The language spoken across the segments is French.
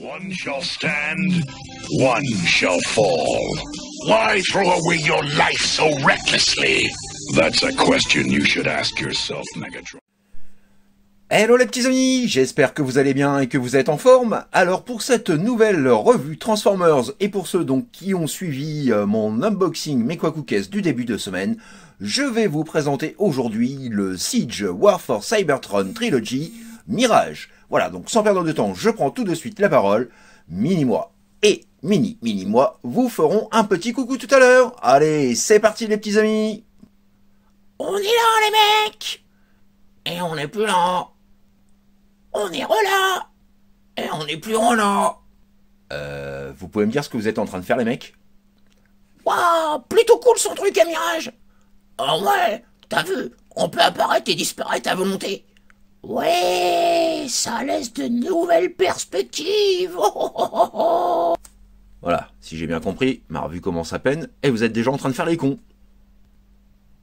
One shall stand, one shall fall. Why throw away your life so recklessly? That's a question you should ask yourself, Megatron. Hello les petits amis, j'espère que vous allez bien et que vous êtes en forme. Alors pour cette nouvelle revue Transformers et pour ceux donc qui ont suivi euh, mon unboxing mes du début de semaine, je vais vous présenter aujourd'hui le Siege War for Cybertron Trilogy Mirage. Voilà, donc sans perdre de temps, je prends tout de suite la parole. Mini-moi et mini-mini-moi vous feront un petit coucou tout à l'heure. Allez, c'est parti les petits amis On est là les mecs Et on est plus là On est relà Et on est plus relâ Euh, vous pouvez me dire ce que vous êtes en train de faire les mecs Waouh, plutôt cool son truc à mirage Ah ouais, t'as vu, on peut apparaître et disparaître à volonté Ouais, ça laisse de nouvelles perspectives. voilà, si j'ai bien compris, ma revue commence à peine et vous êtes déjà en train de faire les cons.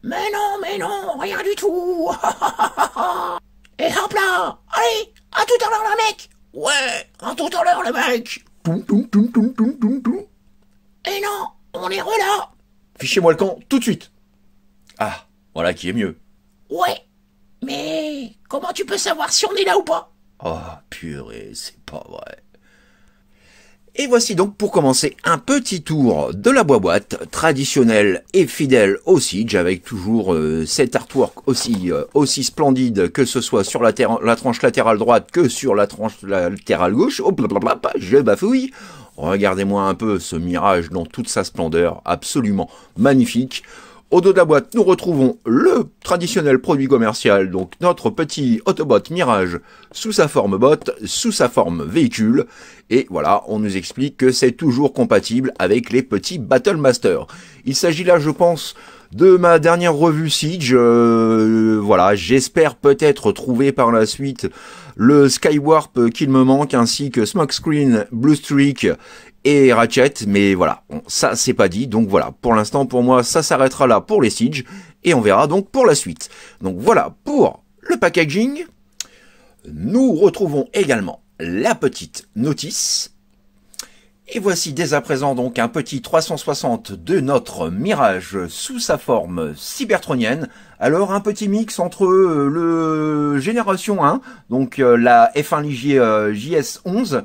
Mais non, mais non, rien du tout. et hop là, allez, à tout à l'heure le mec. Ouais, à tout à l'heure le mec. Et non, on est rela. Fichez-moi le camp tout de suite. Ah, voilà qui est mieux. Ouais. Mais comment tu peux savoir si on est là ou pas Oh, purée, c'est pas vrai. Et voici donc pour commencer un petit tour de la boîte traditionnelle et fidèle au Siege, avec toujours euh, cet artwork aussi euh, aussi splendide que ce soit sur la, tranche latérale droite que sur la tranche latérale gauche. Oh, blablabla, je bafouille. Regardez-moi un peu ce mirage dans toute sa splendeur, absolument magnifique. Au dos de la boîte, nous retrouvons le traditionnel produit commercial, donc notre petit Autobot Mirage sous sa forme bot, sous sa forme véhicule. Et voilà, on nous explique que c'est toujours compatible avec les petits Battle Il s'agit là, je pense, de ma dernière revue Siege. Euh, voilà, j'espère peut-être trouver par la suite le Skywarp qu'il me manque, ainsi que Smokescreen, Blue Streak et Ratchet, mais voilà, ça c'est pas dit, donc voilà, pour l'instant pour moi ça s'arrêtera là pour les Siege, et on verra donc pour la suite. Donc voilà pour le packaging. Nous retrouvons également la petite notice. Et voici dès à présent donc un petit 360 de notre Mirage sous sa forme cybertronienne. Alors un petit mix entre euh, le Génération 1, donc euh, la F1 Ligier euh, JS11,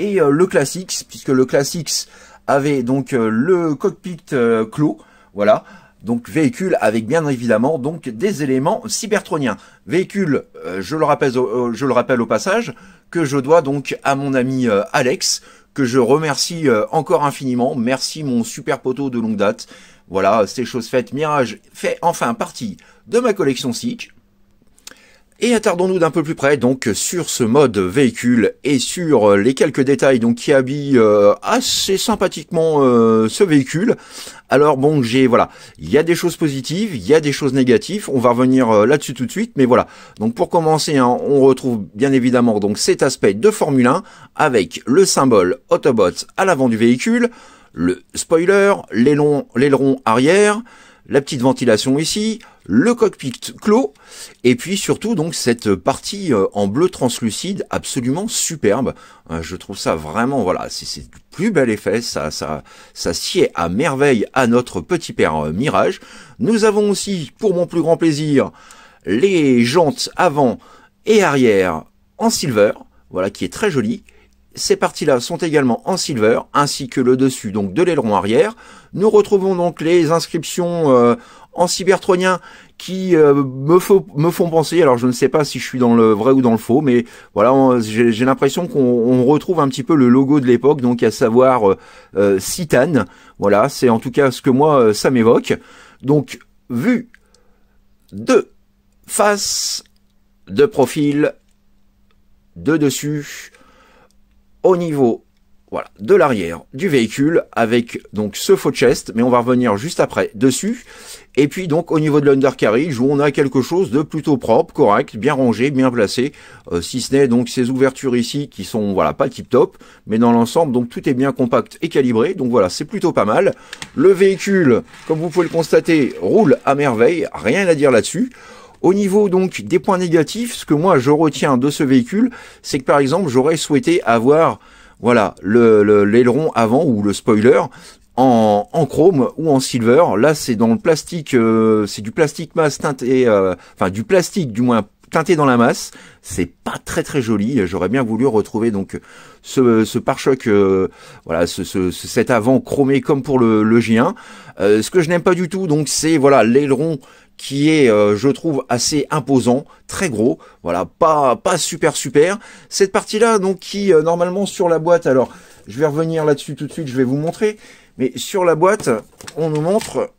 et euh, le Classics, puisque le Classics avait donc euh, le cockpit euh, clos, voilà, donc véhicule avec bien évidemment donc des éléments cybertroniens. Véhicule, je, le rappelle, au passage, que je dois donc à mon ami Alex, que je remercie encore infiniment. Merci mon super poteau de longue date. Voilà, c'est chose faite. Mirage fait enfin partie de ma collection Siege. Et attardons-nous d'un peu plus près donc sur ce mode véhicule et sur euh, les quelques détails donc qui habillent euh, assez sympathiquement euh, ce véhicule. Alors bon, j'ai voilà, il y a des choses positives, il y a des choses négatives. On va revenir là-dessus tout de suite, mais voilà. Donc pour commencer, hein, on retrouve bien évidemment donc cet aspect de Formule 1 avec le symbole Autobot à l'avant du véhicule, le spoiler, l'aileron arrière la petite ventilation ici, le cockpit clos, et puis surtout donc cette partie euh, en bleu translucide absolument superbe. Euh, je trouve ça vraiment, voilà, c'est le plus bel effet, ça, ça, ça sied à merveille à notre petit père euh, Mirage. Nous avons aussi, pour mon plus grand plaisir, les jantes avant et arrière en silver, voilà, qui est très joli ces parties-là sont également en silver, ainsi que le dessus donc de l'aileron arrière. Nous retrouvons donc les inscriptions euh, en cybertronien qui euh, me, me, font penser, alors je ne sais pas si je suis dans le vrai ou dans le faux, mais voilà, j'ai l'impression qu'on retrouve un petit peu le logo de l'époque, donc à savoir Citane. Euh, voilà, c'est en tout cas ce que moi ça m'évoque. Donc, vu de face, de profil, de dessus, au niveau voilà, de l'arrière du véhicule avec donc ce faux chest, mais on va revenir juste après dessus. Et puis donc au niveau de l'undercarriage où on a quelque chose de plutôt propre, correct, bien rangé, bien placé, euh, si ce n'est donc ces ouvertures ici qui sont voilà pas tip top, mais dans l'ensemble donc tout est bien compact et calibré, donc voilà c'est plutôt pas mal. Le véhicule, comme vous pouvez le constater, roule à merveille, rien à dire là-dessus. Au niveau donc des points négatifs, ce que moi je retiens de ce véhicule, c'est que par exemple j'aurais souhaité avoir voilà l'aileron le, avant ou le spoiler en, en, chrome ou en silver. Là c'est dans le plastique, euh, c'est du plastique masse teinté, euh, enfin du plastique du moins teinté dans la masse. C'est pas très très joli. J'aurais bien voulu retrouver donc ce, ce pare-choc, euh, voilà, cet avant chromé comme pour le, le 1 ce que je n'aime pas du tout, donc c'est voilà l'aileron qui est, euh, je trouve, assez imposant, très gros, voilà, pas, pas super super. Cette partie-là, donc, qui, euh, normalement, sur la boîte, alors, je vais revenir là-dessus tout de suite, je vais vous montrer, mais sur la boîte, on nous montre,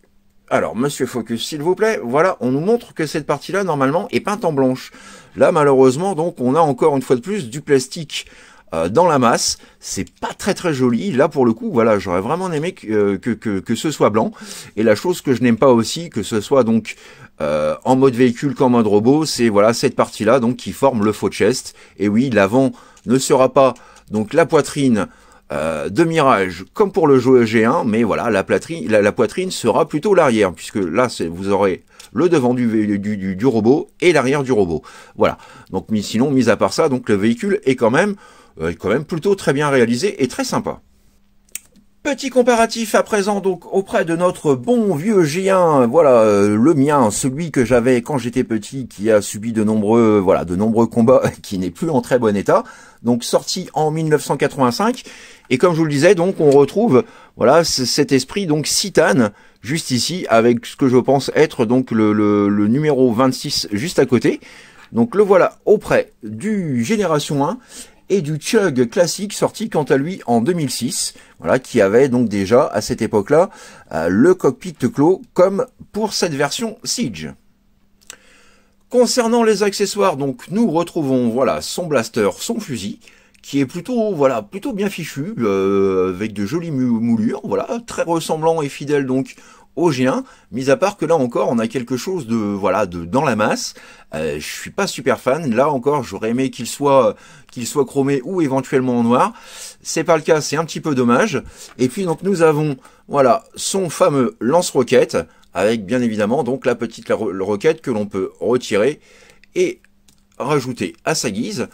alors, monsieur Focus, s'il vous plaît, voilà, on nous montre que cette partie-là, normalement, est peinte en blanche. Là, malheureusement, donc, on a encore une fois de plus du plastique euh, dans la masse. C'est pas très très joli. Là pour le coup, voilà, j'aurais vraiment aimé euh, que, que, que, ce soit blanc. Et la chose que je n'aime pas aussi, que ce soit donc euh, en mode véhicule qu'en mode robot, c'est voilà cette partie-là donc qui forme le faux chest. Et oui, l'avant ne sera pas donc la poitrine. de Mirage comme pour le jeu eg 1 mais voilà, la, la, poitrine sera plutôt l'arrière, puisque là, vous aurez le devant du, du, du, robot et l'arrière du robot. Voilà. Donc, sinon, mis à part ça, donc le véhicule est quand même euh, est quand même plutôt très bien réalisé et très sympa. Petit comparatif à présent donc auprès de notre bon vieux G1, voilà euh, le mien, celui que j'avais quand j'étais petit, qui a subi de nombreux voilà de nombreux combats, qui n'est plus en très bon état. Donc sorti en 1985 et comme je vous le disais donc on retrouve voilà cet esprit donc Citane juste ici avec ce que je pense être donc le, le, le numéro 26 juste à côté. Donc le voilà auprès du Génération 1 et du Chug classique sorti quant à lui en 2006, voilà, qui avait donc déjà à cette époque-là euh, le cockpit clos comme pour cette version Siege. Concernant les accessoires, donc nous retrouvons voilà son blaster, son fusil, qui est plutôt voilà plutôt bien fichu euh, avec de jolies moulures voilà très ressemblant et fidèle donc au mis à part que là encore on a quelque chose de voilà de dans la masse. Euh, je suis pas super fan. Là encore j'aurais aimé qu'il soit qu'il soit chromé ou éventuellement en noir. C'est pas le cas, c'est un petit peu dommage. Et puis donc nous avons voilà son fameux lance-roquette avec bien évidemment donc la petite roquette que l'on peut retirer et rajouter à sa guise.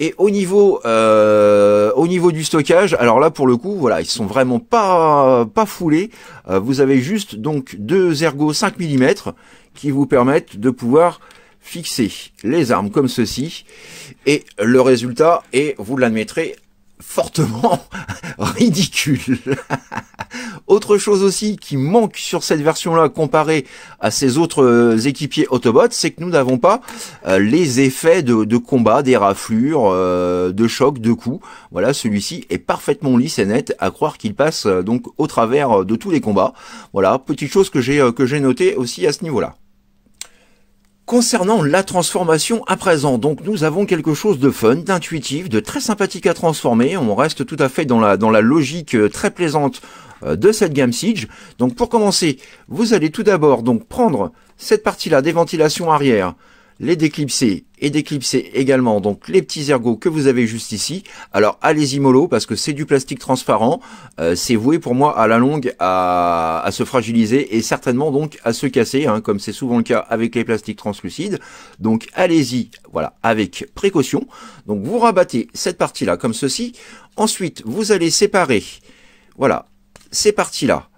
Et au niveau, euh, au niveau du stockage, alors là pour le coup, voilà, ils sont vraiment pas pas foulés. Euh, vous avez juste donc deux ergots 5 mm qui vous permettent de pouvoir fixer les armes comme ceci. Et le résultat est, vous l'admettrez, fortement ridicule. Autre chose aussi qui manque sur cette version-là comparée à ces autres euh, équipiers Autobots, c'est que nous n'avons pas euh, les effets de, combat, des raflures, euh, de choc, de coups. Voilà, celui-ci est parfaitement lisse et net, à croire qu'il passe donc au travers de tous les combats. Voilà, petite chose que j'ai que j'ai noté aussi à ce niveau-là. Concernant la transformation à présent, donc nous avons quelque chose de fun, d'intuitif, de très sympathique à transformer. On reste tout à fait dans la, dans la logique euh, très plaisante euh, de cette gamme Siege. Donc pour commencer, vous allez tout d'abord donc prendre cette partie-là des ventilations arrière, les déclipser et d'éclipser également donc les petits ergots que vous avez juste ici. Alors allez-y mollo parce que c'est du plastique transparent, euh, c'est voué pour moi à la longue à, se fragiliser et certainement donc à se casser, hein, comme c'est souvent le cas avec les plastiques translucides. Donc allez-y, voilà, avec précaution. Donc vous rabattez cette partie-là comme ceci. Ensuite, vous allez séparer, voilà, ces parties-là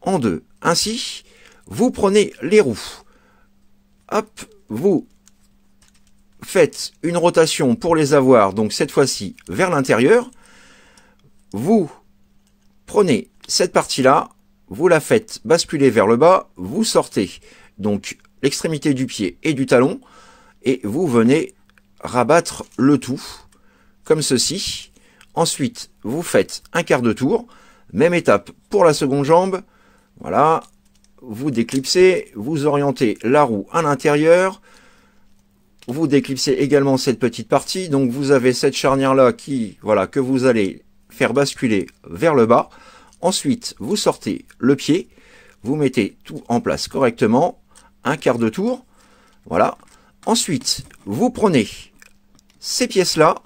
en deux. Ainsi, vous prenez les roues. Hop, vous faites une rotation pour les avoir, donc cette fois-ci vers l'intérieur. Vous prenez cette partie-là, vous la faites basculer vers le bas, vous sortez donc l'extrémité du pied et du talon, et vous venez rabattre le tout, comme ceci. Ensuite, vous faites un quart de tour, même étape pour la seconde jambe, voilà, vous déclipsez, vous orientez la roue à l'intérieur, vous déclipsez également cette petite partie. Donc vous avez cette charnière là qui, voilà, que vous allez faire basculer vers le bas. Ensuite, vous sortez le pied, vous mettez tout en place correctement, un quart de tour, voilà. Ensuite, vous prenez ces pièces-là,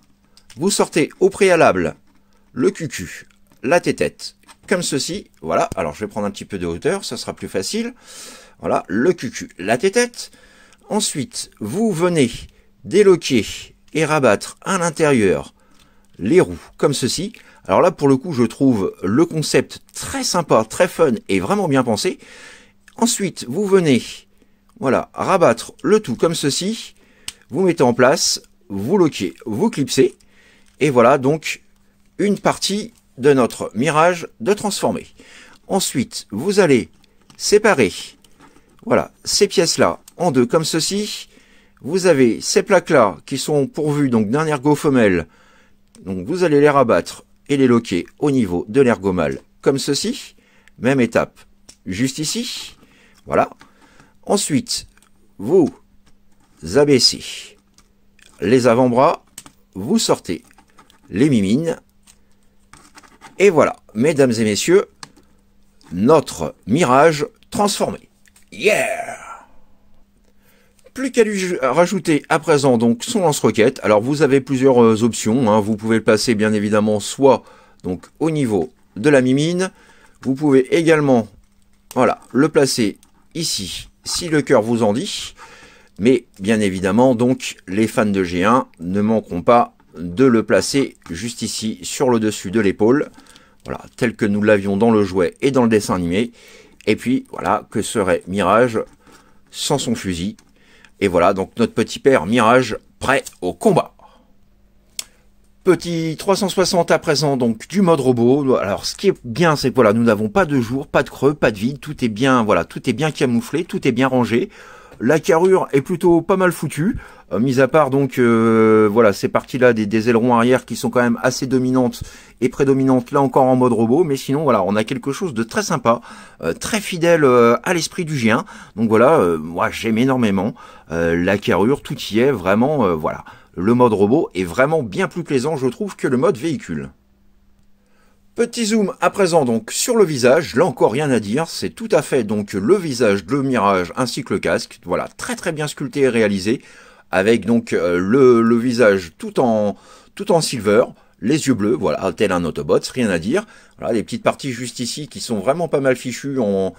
vous sortez au préalable le cucu, la tête, comme ceci, voilà. Alors, je vais prendre un petit peu de hauteur, ça sera plus facile. Voilà, le cucu, la tétette. Ensuite, vous venez déloquer et rabattre à l'intérieur les roues comme ceci. Alors là, pour le coup, je trouve le concept très sympa, très fun et vraiment bien pensé. Ensuite, vous venez, voilà, rabattre le tout comme ceci. Vous mettez en place, vous loquez, vous clipsez. Et voilà donc une partie de notre mirage de transformer. Ensuite, vous allez séparer, voilà, ces pièces-là en deux comme ceci. Vous avez ces plaques-là qui sont pourvues donc d'un ergot femelle. Donc vous allez les rabattre et les loquer au niveau de l'ergot mâle comme ceci. Même étape juste ici. Voilà. Ensuite, vous abaissez les avant-bras, vous sortez les mimines. Et voilà, mesdames et messieurs, notre mirage transformé. Yeah plus qu'à lui rajouter à présent donc son lance-roquette. Alors vous avez plusieurs euh, options, hein. vous pouvez le placer, bien évidemment soit donc au niveau de la mimine, vous pouvez également voilà, le placer ici si le cœur vous en dit. Mais bien évidemment donc les fans de G1 ne manqueront pas de le placer juste ici sur le dessus de l'épaule. Voilà, tel que nous l'avions dans le jouet et dans le dessin animé. Et puis voilà, que serait Mirage sans son fusil et voilà, donc notre petit père Mirage prêt au combat. Petit 360 à présent, donc du mode robot. Alors, ce qui est bien, c'est que voilà, nous n'avons pas de jour, pas de creux, pas de vide. Tout est bien, voilà, tout est bien camouflé, tout est bien rangé. La carrure est plutôt pas mal foutue, euh, mis à part donc euh, voilà ces parties-là des, des, ailerons arrière qui sont quand même assez dominantes et prédominantes là encore en mode robot. Mais sinon voilà, on a quelque chose de très sympa, euh, très fidèle à l'esprit du géant, Donc voilà, moi j'aime énormément la carrure, tout y est vraiment voilà. Le mode robot est vraiment bien plus plaisant, je trouve, que le mode véhicule. Petit zoom à présent donc sur le visage, là encore rien à dire, c'est tout à fait donc le visage, de mirage ainsi que le casque, voilà très très bien sculpté et réalisé, avec donc euh, le, visage tout en, tout en silver, les yeux bleus, voilà, tel un Autobot, rien à dire. Voilà, les petites parties juste ici qui sont vraiment pas mal fichues en,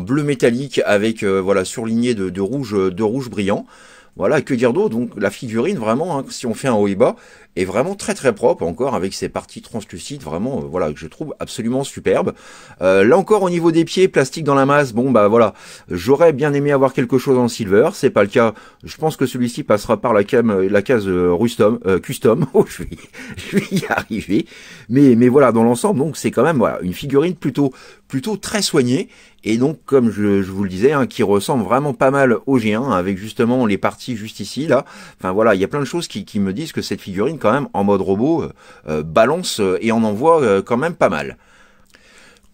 bleu métallique avec euh, voilà surligné de, de, rouge de rouge brillant. Voilà, que dire d'autre Donc la figurine, vraiment, hein, si on fait un haut et bas, est vraiment très très propre, encore avec ses parties translucides, vraiment, euh, voilà, que je trouve absolument superbe. Euh, là encore, au niveau des pieds, plastique dans la masse, bon bah voilà, j'aurais bien aimé avoir quelque chose en silver, c'est pas le cas. Je pense que celui-ci passera par la, euh, la case rustom, custom, oh, je, vais, je vais y arriver. Mais, mais voilà, dans l'ensemble, donc c'est quand même voilà, une figurine plutôt plutôt très soigné et donc comme je, vous le disais hein, qui ressemble vraiment pas mal au G1 hein, avec justement les parties juste ici là enfin voilà il y a plein de choses qui, me disent que cette figurine quand même en mode robot euh, euh, balance euh, et en envoie quand même pas mal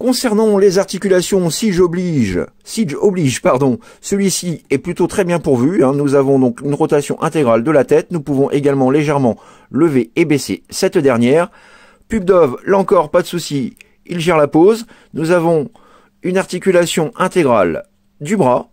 Concernant les articulations, si j'oblige, si j'oblige, pardon, celui-ci est plutôt très bien pourvu. Hein. Nous avons donc une rotation intégrale de la tête. Nous pouvons également légèrement lever et baisser cette dernière. Pub Dove, là encore, pas de souci il gère la pose. Nous avons une articulation intégrale du bras,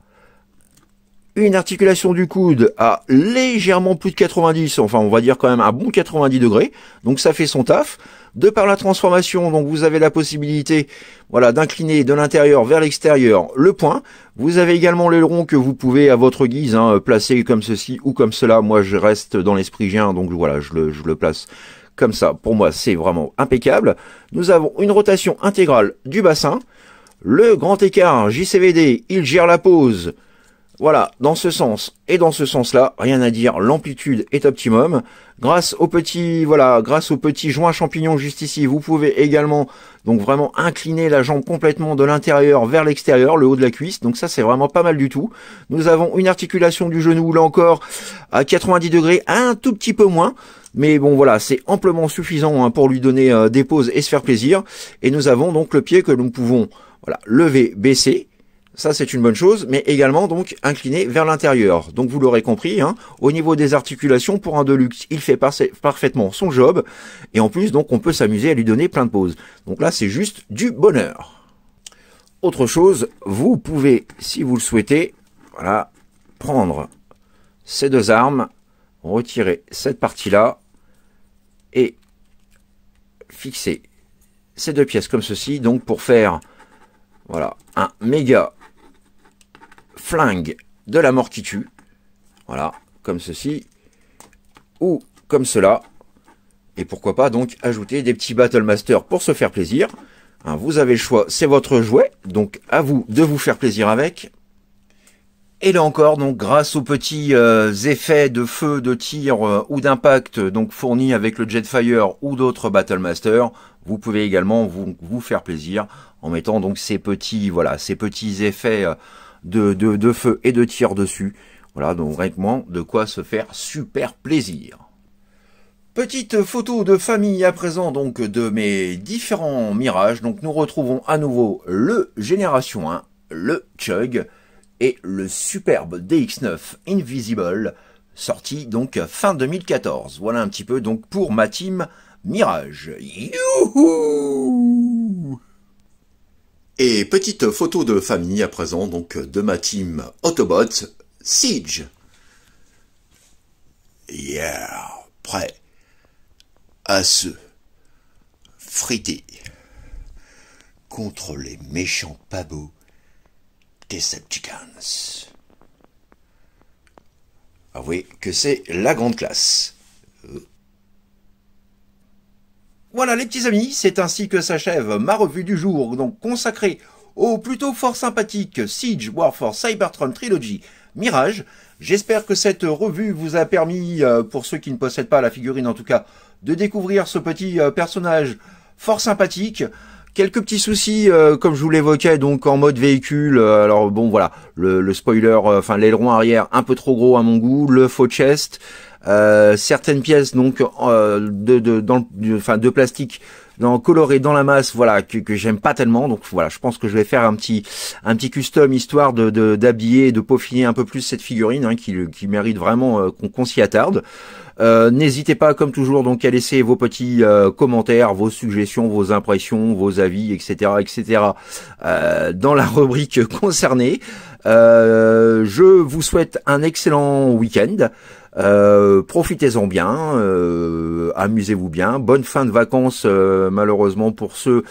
une articulation du coude à légèrement plus de 90, enfin on va dire quand même un bon 90 degrés, donc ça fait son taf. De par la transformation, donc vous avez la possibilité voilà, d'incliner de l'intérieur vers l'extérieur le point. Vous avez également l'aileron que vous pouvez à votre guise hein, placer comme ceci ou comme cela. Moi je reste dans l'esprit gien, donc voilà, je le place comme ça. Pour moi, c'est vraiment impeccable. Nous avons une rotation intégrale du bassin. Le grand écart JCVD, il gère la pose. Voilà, dans ce sens et dans ce sens-là, rien à dire, l'amplitude est optimum. Grâce au petit, voilà, grâce au petit joint champignon juste ici, vous pouvez également donc vraiment incliner la jambe complètement de l'intérieur vers l'extérieur, le haut de la cuisse. Donc ça, c'est vraiment pas mal du tout. Nous avons une articulation du genou là encore à 90 degrés, un tout petit peu moins. Mais bon voilà, c'est amplement suffisant hein, pour lui donner euh, des pauses et se faire plaisir. Et nous avons donc le pied que nous pouvons voilà, lever, baisser. Ça c'est une bonne chose, mais également donc incliner vers l'intérieur. Donc vous l'aurez compris, hein, au niveau des articulations, pour un Deluxe, il fait parfaitement son job. Et en plus, donc on peut s'amuser à lui donner plein de pauses. Donc là, c'est juste du bonheur. Autre chose, vous pouvez, si vous le souhaitez, voilà, prendre ces deux armes, retirer cette partie-là, fixer ces deux pièces comme ceci, donc pour faire voilà, un méga flingue de la mort qui tue, voilà, comme ceci, ou comme cela, et pourquoi pas donc ajouter des petits Battle Master pour se faire plaisir. Hein, vous avez le choix, c'est votre jouet, donc à vous de vous faire plaisir avec. Et là encore, donc grâce aux petits euh, effets de feu, de tir euh, ou d'impact donc fournis avec le Jetfire ou d'autres Battlemaster, vous pouvez également vous, faire plaisir en mettant donc ces petits voilà ces petits effets euh, de, feu et de tir dessus. Voilà donc vraiment de quoi se faire super plaisir. Petite photo de famille à présent donc de mes différents mirages. Donc nous retrouvons à nouveau le Génération 1, le Chug, et le superbe DX9 Invisible, sorti donc fin 2014. Voilà un petit peu donc pour ma team Mirage. et petite photo de famille à présent donc de ma team Autobot Siege. Yeah, prêt à se friter contre les méchants pabots Decepticons. Avouez que c'est la grande classe. Voilà les petits amis, c'est ainsi que s'achève ma revue du jour, donc consacrée au plutôt fort sympathique Siege War Cybertron Trilogy Mirage. J'espère que cette revue vous a permis, euh, pour ceux qui ne possèdent pas la figurine en tout cas, de découvrir ce petit euh, personnage fort sympathique. Quelques petits soucis, euh, comme je vous l'évoquais, donc en mode véhicule. Euh, alors bon, voilà, le, spoiler, euh, enfin l'aileron arrière un peu trop gros à mon goût, le faux chest, certaines pièces donc de, de, dans de plastique dans coloré dans la masse, voilà, que, j'aime pas tellement. Donc voilà, je pense que je vais faire un petit un petit custom histoire de d'habiller, de, peaufiner un peu plus cette figurine hein, qui, qui mérite vraiment euh, qu'on s'y attarde. Euh, n'hésitez pas, comme toujours, donc à laisser vos petits euh, commentaires, vos suggestions, vos impressions, vos avis, etc., etc. dans la rubrique concernée. je vous souhaite un excellent week-end. Euh, profitez-en bien, euh, amusez-vous bien. Bonne fin de vacances euh, malheureusement pour ceux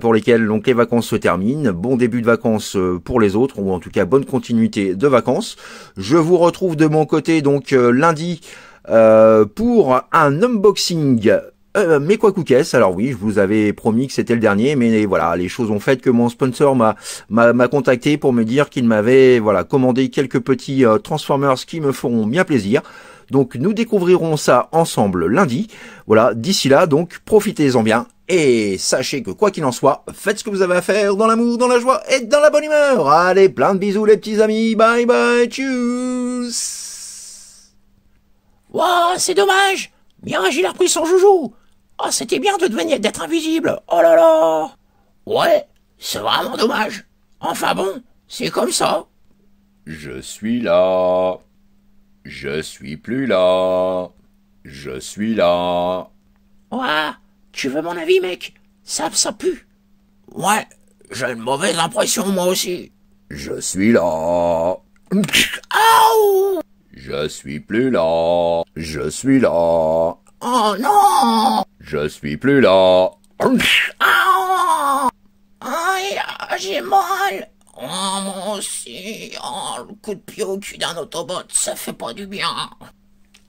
pour lesquels donc les vacances se terminent. Bon début de vacances pour les autres ou en tout cas bonne continuité de vacances. Je vous retrouve de mon côté donc lundi pour un unboxing euh, mais quoi quest alors oui, je vous avais promis que c'était le dernier, mais voilà, les choses ont fait que mon sponsor m'a contacté pour me dire qu'il m'avait voilà commandé quelques petits euh, Transformers qui me feront bien plaisir. Donc nous découvrirons ça ensemble lundi. Voilà, d'ici là, donc profitez-en bien et sachez que quoi qu'il en soit, faites ce que vous avez à faire dans l'amour, dans la joie et dans la bonne humeur. Allez, plein de bisous les petits amis, bye bye, tchuss. Wow, c'est dommage. Mirage il a repris son joujou oh, c'était bien de devenir d'être invisible. Oh là là. Ouais, c'est vraiment dommage. Enfin bon, c'est comme ça. Je suis là. Je suis plus là. Je suis là. Ouais, tu veux mon avis, mec Ça, ça pue. Ouais, j'ai une mauvaise impression, moi aussi. Je suis là. Aouh Je suis plus là. Je suis là. Oh non Je suis plus là oh! Aïe, j'ai mal Oh, moi aussi oh, le coup de pied au cul d'un autobot, ça fait pas du bien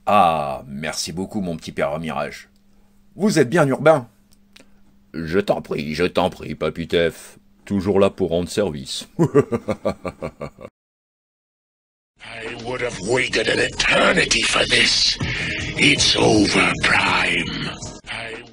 Ah, merci beaucoup, mon petit père Mirage. Vous êtes bien urbain Je t'en prie, je t'en prie, Papitef. Toujours là pour rendre service. I would have waited an eternity for this. It's over, Prime.